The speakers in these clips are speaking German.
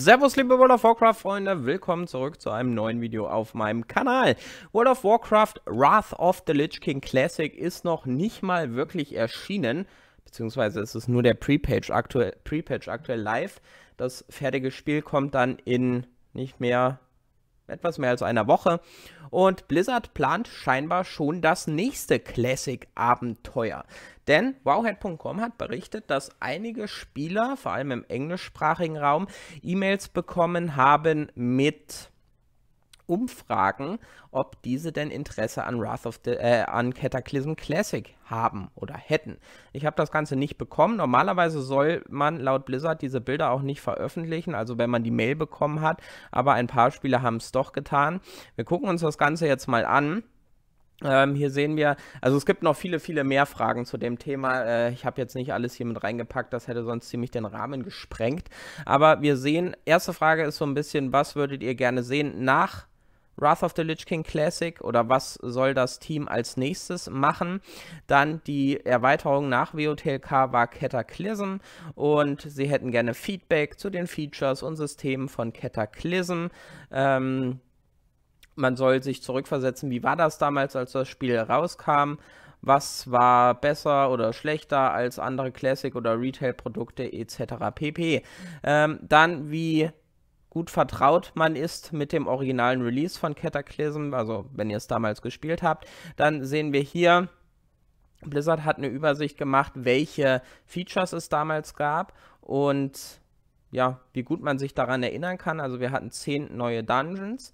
Servus liebe World of Warcraft Freunde, willkommen zurück zu einem neuen Video auf meinem Kanal. World of Warcraft Wrath of the Lich King Classic ist noch nicht mal wirklich erschienen, beziehungsweise ist es nur der pre page aktuell, Pre aktuell live. Das fertige Spiel kommt dann in nicht mehr etwas mehr als einer Woche. Und Blizzard plant scheinbar schon das nächste Classic-Abenteuer. Denn Wowhead.com hat berichtet, dass einige Spieler, vor allem im englischsprachigen Raum, E-Mails bekommen haben mit umfragen, ob diese denn Interesse an Wrath of the, äh, an Cataclysm Classic haben oder hätten. Ich habe das Ganze nicht bekommen. Normalerweise soll man laut Blizzard diese Bilder auch nicht veröffentlichen, also wenn man die Mail bekommen hat, aber ein paar Spieler haben es doch getan. Wir gucken uns das Ganze jetzt mal an. Ähm, hier sehen wir, also es gibt noch viele, viele mehr Fragen zu dem Thema. Äh, ich habe jetzt nicht alles hier mit reingepackt, das hätte sonst ziemlich den Rahmen gesprengt. Aber wir sehen, erste Frage ist so ein bisschen, was würdet ihr gerne sehen nach Wrath of the Lich King Classic oder was soll das Team als nächstes machen. Dann die Erweiterung nach WOTLK war Cataclysm und sie hätten gerne Feedback zu den Features und Systemen von Cataclysm. Ähm, man soll sich zurückversetzen, wie war das damals, als das Spiel rauskam. Was war besser oder schlechter als andere Classic- oder Retail-Produkte etc. pp. Ähm, dann, wie gut vertraut man ist mit dem originalen Release von Cataclysm, also wenn ihr es damals gespielt habt, dann sehen wir hier, Blizzard hat eine Übersicht gemacht, welche Features es damals gab und ja, wie gut man sich daran erinnern kann. Also wir hatten zehn neue Dungeons,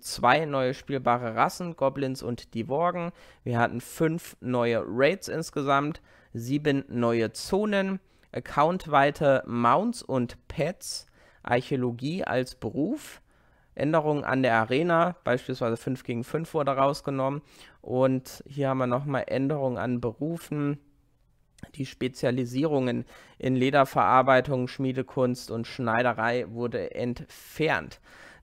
zwei neue spielbare Rassen, Goblins und Divorgen. Wir hatten fünf neue Raids insgesamt, sieben neue Zonen, accountweite Mounts und Pets, Archäologie als Beruf. Änderungen an der Arena, beispielsweise 5 gegen 5 wurde rausgenommen. Und hier haben wir nochmal Änderungen an Berufen. Die Spezialisierungen in Lederverarbeitung, Schmiedekunst und Schneiderei wurde entfernt.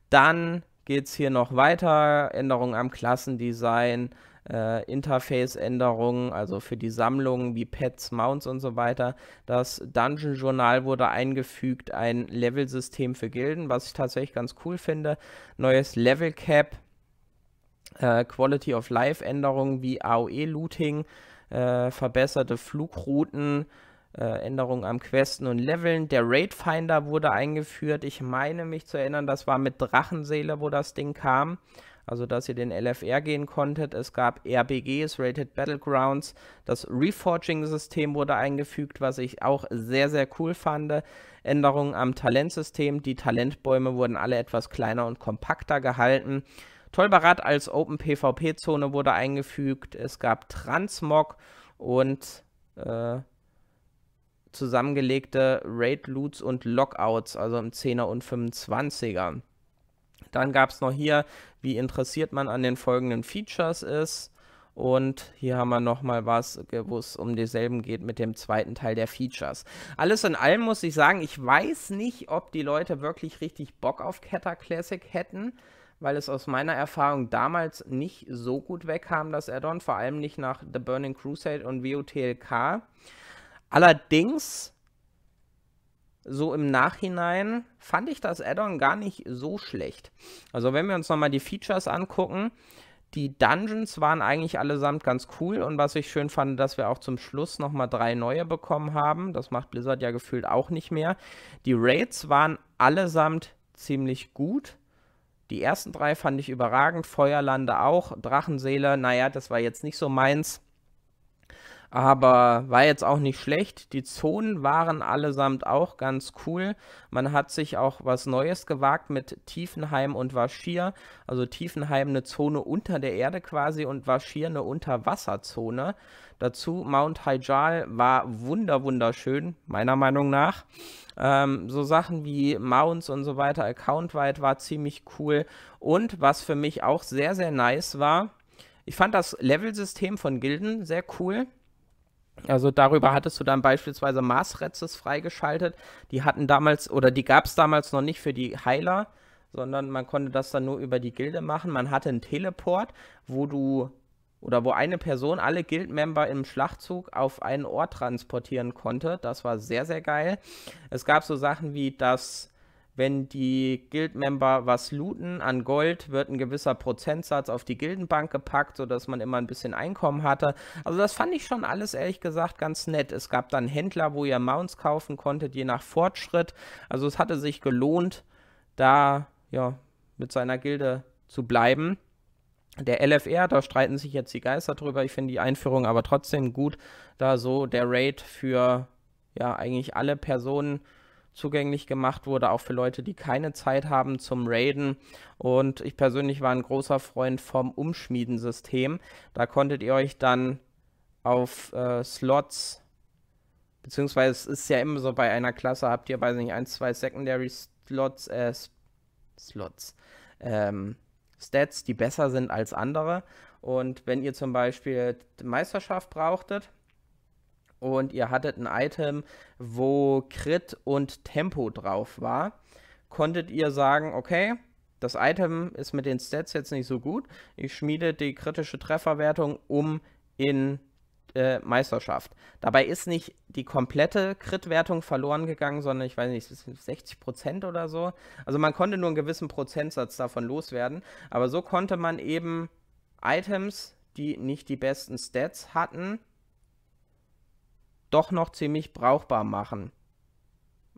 Dann geht es hier noch weiter. Änderungen am Klassendesign, äh, Interface-Änderungen, also für die Sammlungen wie Pets, Mounts und so weiter. Das Dungeon Journal wurde eingefügt, ein Level-System für Gilden, was ich tatsächlich ganz cool finde. Neues Level Cap, äh, Quality of Life-Änderungen wie AOE-Looting, äh, verbesserte Flugrouten. Äh, Änderungen am Questen und Leveln. Der Raid Finder wurde eingeführt. Ich meine mich zu erinnern, das war mit Drachenseele, wo das Ding kam also dass ihr den LFR gehen konntet. Es gab RBGs, Rated Battlegrounds. Das Reforging-System wurde eingefügt, was ich auch sehr, sehr cool fand. Änderungen am Talentsystem. Die Talentbäume wurden alle etwas kleiner und kompakter gehalten. Tolbarat als Open PvP-Zone wurde eingefügt. Es gab Transmog und äh, zusammengelegte Raid-Loots und Lockouts, also im 10er und 25er. Dann gab es noch hier, wie interessiert man an den folgenden Features ist. Und hier haben wir nochmal was, wo es um dieselben geht mit dem zweiten Teil der Features. Alles in allem muss ich sagen, ich weiß nicht, ob die Leute wirklich richtig Bock auf Ketta Classic hätten, weil es aus meiner Erfahrung damals nicht so gut wegkam, das Addon, vor allem nicht nach The Burning Crusade und WOTLK. Allerdings so im Nachhinein fand ich das Addon gar nicht so schlecht. Also wenn wir uns nochmal die Features angucken, die Dungeons waren eigentlich allesamt ganz cool und was ich schön fand, dass wir auch zum Schluss nochmal drei neue bekommen haben. Das macht Blizzard ja gefühlt auch nicht mehr. Die Raids waren allesamt ziemlich gut. Die ersten drei fand ich überragend, Feuerlande auch, Drachenseele, naja, das war jetzt nicht so meins aber war jetzt auch nicht schlecht. Die Zonen waren allesamt auch ganz cool. Man hat sich auch was Neues gewagt mit Tiefenheim und Waschir. Also Tiefenheim eine Zone unter der Erde quasi und Waschir eine Unterwasserzone. Dazu Mount Haijal war wunder wunderschön, meiner Meinung nach. Ähm, so Sachen wie Mounts und so weiter, Accountwide war ziemlich cool. Und was für mich auch sehr, sehr nice war, ich fand das Level-System von Gilden sehr cool. Also darüber hattest du dann beispielsweise Maßretzes freigeschaltet. Die hatten damals oder die gab es damals noch nicht für die Heiler, sondern man konnte das dann nur über die Gilde machen. Man hatte einen Teleport, wo du oder wo eine Person alle Guild-Member im Schlachtzug auf einen Ort transportieren konnte. Das war sehr, sehr geil. Es gab so Sachen wie, dass wenn die Guildmember was looten an Gold, wird ein gewisser Prozentsatz auf die Gildenbank gepackt, sodass man immer ein bisschen Einkommen hatte. Also das fand ich schon alles ehrlich gesagt ganz nett. Es gab dann Händler, wo ihr Mounts kaufen konntet, je nach Fortschritt. Also es hatte sich gelohnt, da ja, mit seiner Gilde zu bleiben. Der LFR, da streiten sich jetzt die Geister drüber. Ich finde die Einführung aber trotzdem gut, da so der Raid für ja eigentlich alle Personen zugänglich gemacht wurde, auch für Leute, die keine Zeit haben zum Raiden. Und ich persönlich war ein großer Freund vom Umschmiedensystem. Da konntet ihr euch dann auf äh, Slots, beziehungsweise es ist ja immer so, bei einer Klasse habt ihr, weiß nicht, ein, zwei Secondary Slots, äh, Slots, ähm, Stats, die besser sind als andere. Und wenn ihr zum Beispiel Meisterschaft brauchtet, und ihr hattet ein Item, wo Crit und Tempo drauf war, konntet ihr sagen, okay, das Item ist mit den Stats jetzt nicht so gut, ich schmiede die kritische Trefferwertung um in äh, Meisterschaft. Dabei ist nicht die komplette Crit-Wertung verloren gegangen, sondern ich weiß nicht, 60 Prozent oder so. Also man konnte nur einen gewissen Prozentsatz davon loswerden, aber so konnte man eben Items, die nicht die besten Stats hatten, doch noch ziemlich brauchbar machen.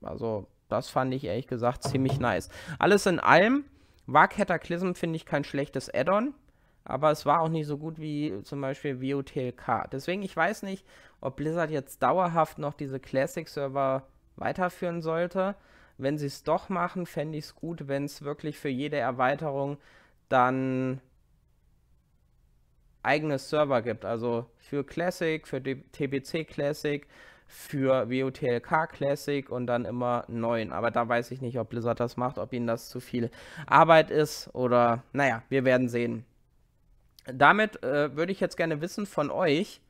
Also das fand ich ehrlich gesagt ziemlich nice. Alles in allem war Cataclysm, finde ich, kein schlechtes Add-on. Aber es war auch nicht so gut wie zum Beispiel VOTLK. Deswegen, ich weiß nicht, ob Blizzard jetzt dauerhaft noch diese Classic-Server weiterführen sollte. Wenn sie es doch machen, fände ich es gut, wenn es wirklich für jede Erweiterung dann eigene Server gibt. Also für Classic, für TBC Classic, für WOTLK Classic und dann immer neuen. Aber da weiß ich nicht, ob Blizzard das macht, ob ihnen das zu viel Arbeit ist oder naja, wir werden sehen. Damit äh, würde ich jetzt gerne wissen von euch,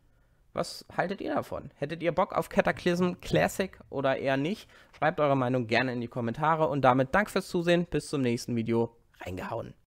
was haltet ihr davon? Hättet ihr Bock auf Cataclysm Classic oder eher nicht? Schreibt eure Meinung gerne in die Kommentare und damit danke fürs Zusehen. Bis zum nächsten Video. Reingehauen.